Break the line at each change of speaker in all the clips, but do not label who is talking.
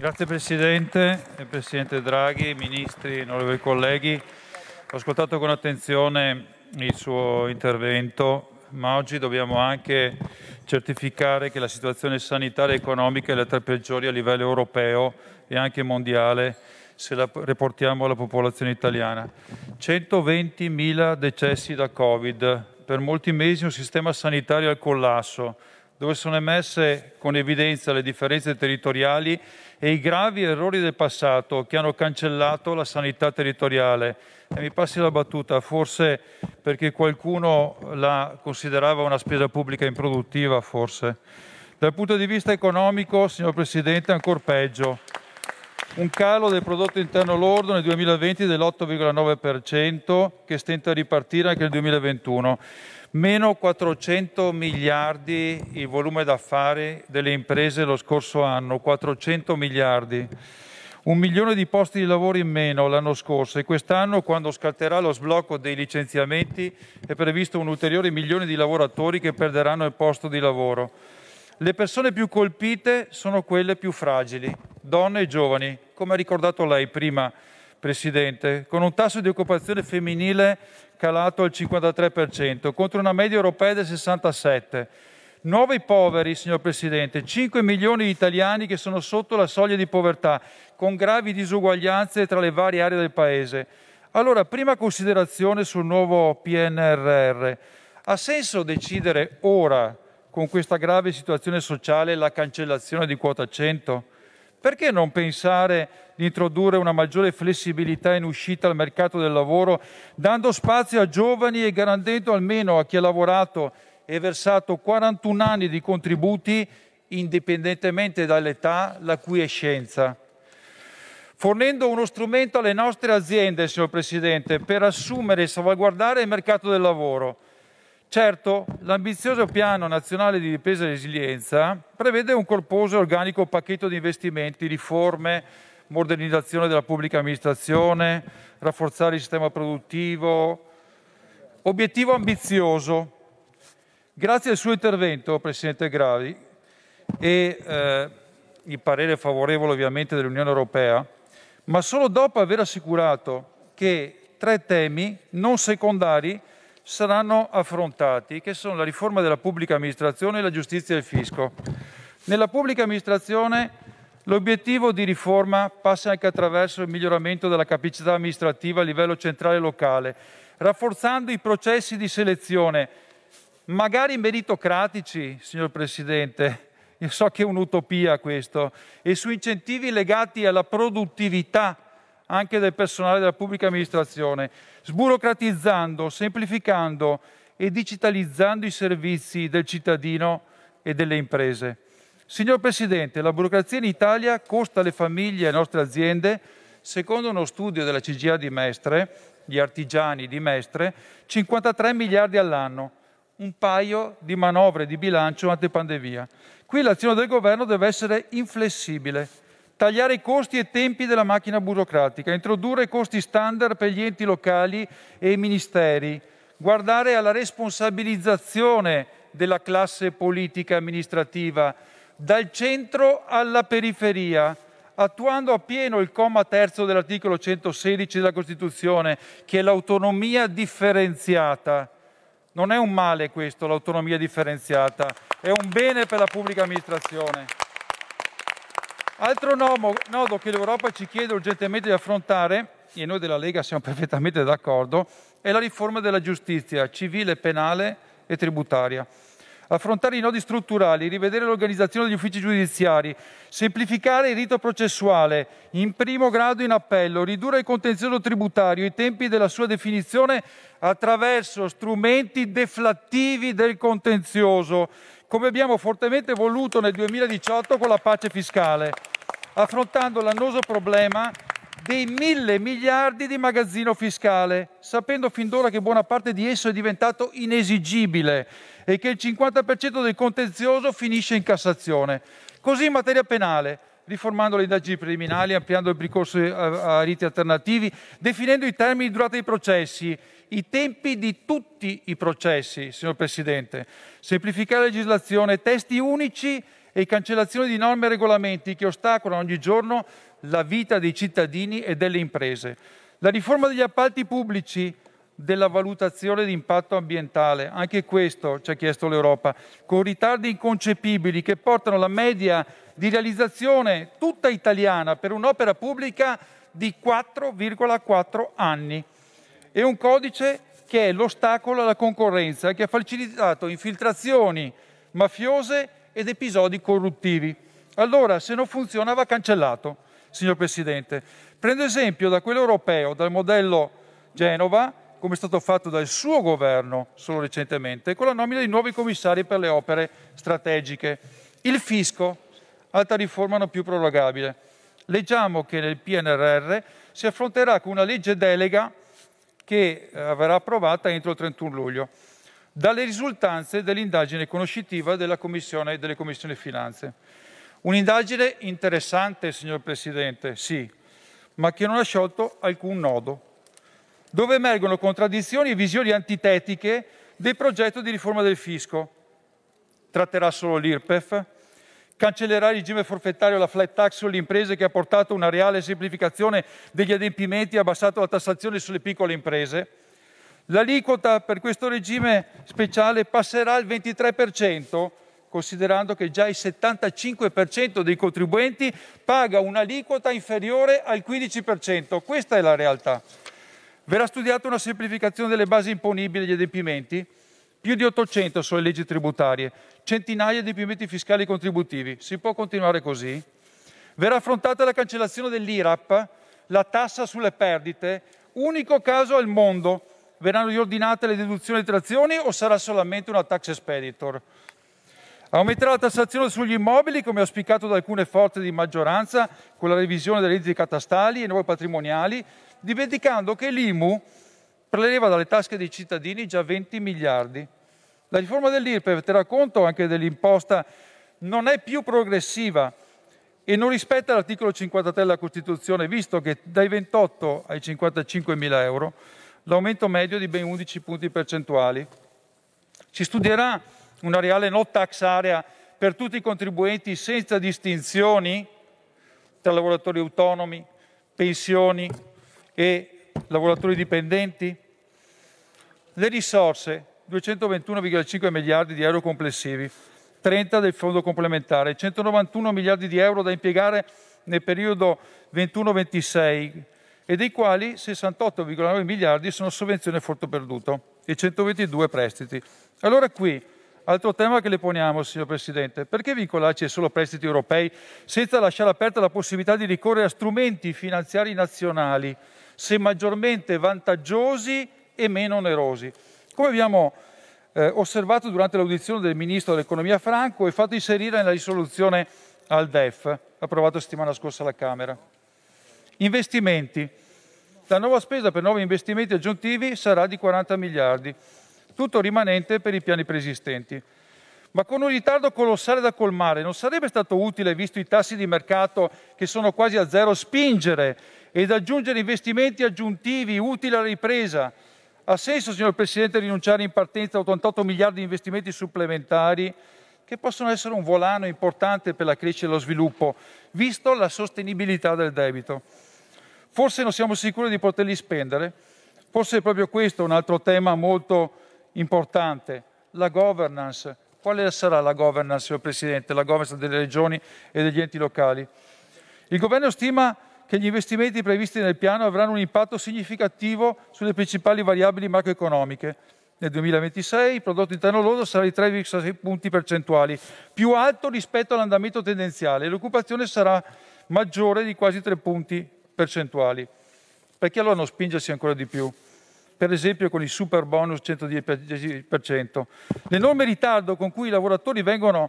Grazie Presidente, Presidente Draghi, Ministri, onorevoli colleghi. Ho ascoltato con attenzione il suo intervento, ma oggi dobbiamo anche certificare che la situazione sanitaria e economica è la tra peggiori a livello europeo e anche mondiale se la riportiamo alla popolazione italiana. 120.000 decessi da Covid, per molti mesi un sistema sanitario al collasso, dove sono emesse con evidenza le differenze territoriali e i gravi errori del passato che hanno cancellato la sanità territoriale. E mi passi la battuta, forse perché qualcuno la considerava una spesa pubblica improduttiva, forse. Dal punto di vista economico, signor Presidente, ancora peggio. Un calo del prodotto interno lordo nel 2020 dell'8,9% che stenta a ripartire anche nel 2021 meno 400 miliardi il volume d'affari delle imprese lo scorso anno, 400 miliardi. Un milione di posti di lavoro in meno l'anno scorso e quest'anno, quando scatterà lo sblocco dei licenziamenti, è previsto un ulteriore milione di lavoratori che perderanno il posto di lavoro. Le persone più colpite sono quelle più fragili, donne e giovani, come ha ricordato lei prima. Presidente, con un tasso di occupazione femminile calato al 53%, contro una media europea del 67%. Nuovi poveri, signor Presidente, 5 milioni di italiani che sono sotto la soglia di povertà, con gravi disuguaglianze tra le varie aree del Paese. Allora, prima considerazione sul nuovo PNRR. Ha senso decidere ora, con questa grave situazione sociale, la cancellazione di quota 100? Perché non pensare di introdurre una maggiore flessibilità in uscita al mercato del lavoro, dando spazio a giovani e garantendo almeno a chi ha lavorato e versato 41 anni di contributi, indipendentemente dall'età, la cui escenza? fornendo uno strumento alle nostre aziende, signor Presidente, per assumere e salvaguardare il mercato del lavoro Certo, l'ambizioso piano nazionale di ripresa e resilienza prevede un corposo e organico pacchetto di investimenti, riforme, modernizzazione della pubblica amministrazione, rafforzare il sistema produttivo. Obiettivo ambizioso. Grazie al suo intervento, Presidente Gravi, e eh, il parere favorevole ovviamente dell'Unione Europea, ma solo dopo aver assicurato che tre temi non secondari saranno affrontati, che sono la riforma della pubblica amministrazione e la giustizia del fisco. Nella pubblica amministrazione l'obiettivo di riforma passa anche attraverso il miglioramento della capacità amministrativa a livello centrale e locale, rafforzando i processi di selezione, magari meritocratici, signor Presidente, io so che è un'utopia questo, e su incentivi legati alla produttività anche del personale della pubblica amministrazione, sburocratizzando, semplificando e digitalizzando i servizi del cittadino e delle imprese. Signor Presidente, la burocrazia in Italia costa alle famiglie e alle nostre aziende, secondo uno studio della CGA di Mestre, gli artigiani di Mestre, 53 miliardi all'anno, un paio di manovre di bilancio ante pandemia. Qui l'azione del governo deve essere inflessibile tagliare i costi e tempi della macchina burocratica, introdurre costi standard per gli enti locali e i ministeri, guardare alla responsabilizzazione della classe politica amministrativa, dal centro alla periferia, attuando appieno il comma terzo dell'articolo 116 della Costituzione, che è l'autonomia differenziata. Non è un male questo, l'autonomia differenziata, è un bene per la pubblica amministrazione. Altro nodo che l'Europa ci chiede urgentemente di affrontare, e noi della Lega siamo perfettamente d'accordo, è la riforma della giustizia civile, penale e tributaria. Affrontare i nodi strutturali, rivedere l'organizzazione degli uffici giudiziari, semplificare il rito processuale in primo grado in appello, ridurre il contenzioso tributario, i tempi della sua definizione attraverso strumenti deflattivi del contenzioso, come abbiamo fortemente voluto nel 2018 con la pace fiscale affrontando l'annoso problema dei mille miliardi di magazzino fiscale, sapendo fin d'ora che buona parte di esso è diventato inesigibile e che il 50% del contenzioso finisce in Cassazione. Così in materia penale, riformando le indagini preliminari, ampliando il ricorso eh, a, a riti alternativi, definendo i termini di durata dei processi, i tempi di tutti i processi, signor Presidente, semplificare la legislazione, testi unici e cancellazione di norme e regolamenti che ostacolano ogni giorno la vita dei cittadini e delle imprese. La riforma degli appalti pubblici della valutazione di impatto ambientale, anche questo ci ha chiesto l'Europa, con ritardi inconcepibili che portano la media di realizzazione tutta italiana per un'opera pubblica di 4,4 anni e un codice che è l'ostacolo alla concorrenza, che ha facilitato infiltrazioni mafiose ed episodi corruttivi. Allora, se non funziona, va cancellato, signor Presidente. Prendo esempio da quello europeo, dal modello Genova, come è stato fatto dal suo governo solo recentemente, con la nomina di nuovi commissari per le opere strategiche. Il fisco, alta riforma non più prorogabile. Leggiamo che nel PNRR si affronterà con una legge delega che eh, verrà approvata entro il 31 luglio dalle risultanze dell'indagine conoscitiva della Commissione, delle Commissioni Finanze. Un'indagine interessante, signor Presidente, sì, ma che non ha sciolto alcun nodo, dove emergono contraddizioni e visioni antitetiche del progetto di riforma del fisco. Tratterà solo l'IRPEF, cancellerà il regime forfettario la flat tax sulle imprese che ha portato una reale semplificazione degli adempimenti e abbassato la tassazione sulle piccole imprese, L'aliquota per questo regime speciale passerà al 23%, considerando che già il 75% dei contribuenti paga un'aliquota inferiore al 15%. Questa è la realtà. Verrà studiata una semplificazione delle basi imponibili e gli adempimenti. Più di 800 sono le leggi tributarie, centinaia di adempimenti fiscali e contributivi. Si può continuare così? Verrà affrontata la cancellazione dell'IRAP, la tassa sulle perdite, unico caso al mondo verranno riordinate le deduzioni e le trazioni o sarà solamente una tax expeditor? Aumenterà la tassazione sugli immobili, come auspicato da alcune forze di maggioranza, con la revisione delle leggi catastali e nuove patrimoniali, dimenticando che l'IMU preleva dalle tasche dei cittadini già 20 miliardi. La riforma dell'IRPEV, terrà conto anche dell'imposta non è più progressiva e non rispetta l'articolo 53 della Costituzione, visto che dai 28 ai 55 mila euro l'aumento medio di ben 11 punti percentuali. Si studierà una reale no tax area per tutti i contribuenti senza distinzioni tra lavoratori autonomi, pensioni e lavoratori dipendenti? Le risorse, 221,5 miliardi di euro complessivi, 30 del fondo complementare, 191 miliardi di euro da impiegare nel periodo 21-26 e dei quali 68,9 miliardi sono sovvenzioni a forto perduto e 122 prestiti. Allora qui, altro tema che le poniamo, signor Presidente, perché vincolarci solo prestiti europei senza lasciare aperta la possibilità di ricorrere a strumenti finanziari nazionali, se maggiormente vantaggiosi e meno onerosi? Come abbiamo eh, osservato durante l'audizione del Ministro dell'Economia Franco e fatto inserire nella risoluzione al DEF, approvata settimana scorsa alla Camera. Investimenti. La nuova spesa per nuovi investimenti aggiuntivi sarà di 40 miliardi, tutto rimanente per i piani preesistenti. Ma con un ritardo colossale da colmare, non sarebbe stato utile, visto i tassi di mercato che sono quasi a zero, spingere ed aggiungere investimenti aggiuntivi utili alla ripresa? Ha senso, signor Presidente, rinunciare in partenza a 88 miliardi di investimenti supplementari che possono essere un volano importante per la crescita e lo sviluppo, visto la sostenibilità del debito? Forse non siamo sicuri di poterli spendere, forse è proprio questo un altro tema molto importante, la governance. Quale sarà la governance, signor Presidente, la governance delle regioni e degli enti locali? Il Governo stima che gli investimenti previsti nel piano avranno un impatto significativo sulle principali variabili macroeconomiche. Nel 2026 il prodotto interno lordo sarà di 3,6 punti percentuali, più alto rispetto all'andamento tendenziale, e l'occupazione sarà maggiore di quasi 3 punti percentuali, perché allora non spingersi ancora di più? Per esempio con il super bonus 110%. L'enorme ritardo con cui i lavoratori vengono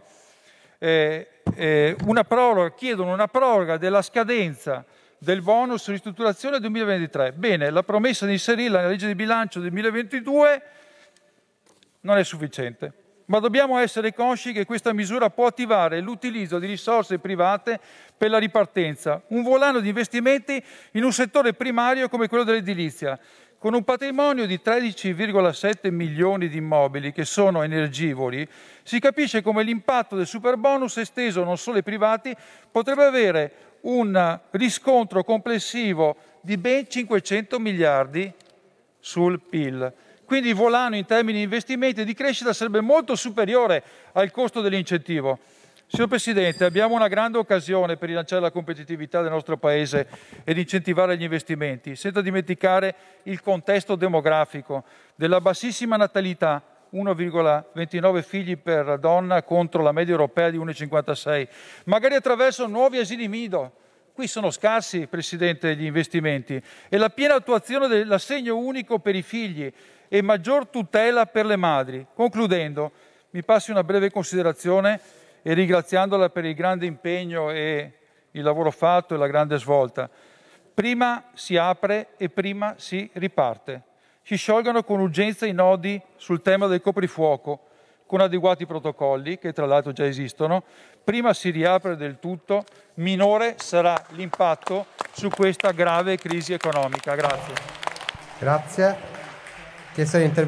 eh, eh, una proroga, chiedono una proroga della scadenza del bonus ristrutturazione 2023. Bene, la promessa di inserirla nella legge di bilancio 2022 non è sufficiente ma dobbiamo essere consci che questa misura può attivare l'utilizzo di risorse private per la ripartenza, un volano di investimenti in un settore primario come quello dell'edilizia, con un patrimonio di 13,7 milioni di immobili che sono energivori, si capisce come l'impatto del superbonus esteso non solo ai privati potrebbe avere un riscontro complessivo di ben 500 miliardi sul PIL. Quindi il Volano in termini di investimenti e di crescita sarebbe molto superiore al costo dell'incentivo. Signor Presidente, abbiamo una grande occasione per rilanciare la competitività del nostro Paese ed incentivare gli investimenti, senza dimenticare il contesto demografico della bassissima natalità, 1,29 figli per donna contro la media europea di 1,56, magari attraverso nuovi asili nido. Qui sono scarsi, Presidente, gli investimenti e la piena attuazione dell'assegno unico per i figli e maggior tutela per le madri. Concludendo, mi passi una breve considerazione e ringraziandola per il grande impegno e il lavoro fatto e la grande svolta. Prima si apre e prima si riparte. Si sciolgano con urgenza i nodi sul tema del coprifuoco, con adeguati protocolli, che tra l'altro già esistono. Prima si riapre del tutto, minore sarà l'impatto su questa grave crisi economica. Grazie. Grazie. que se inter